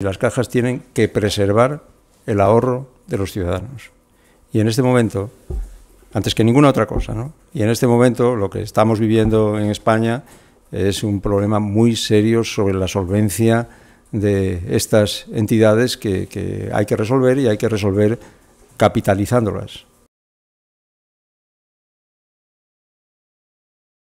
Las cajas tienen que preservar el ahorro de los ciudadanos. Y en este momento, antes que ninguna otra cosa, ¿no? y en este momento lo que estamos viviendo en España es un problema muy serio sobre la solvencia de estas entidades que, que hay que resolver y hay que resolver capitalizándolas.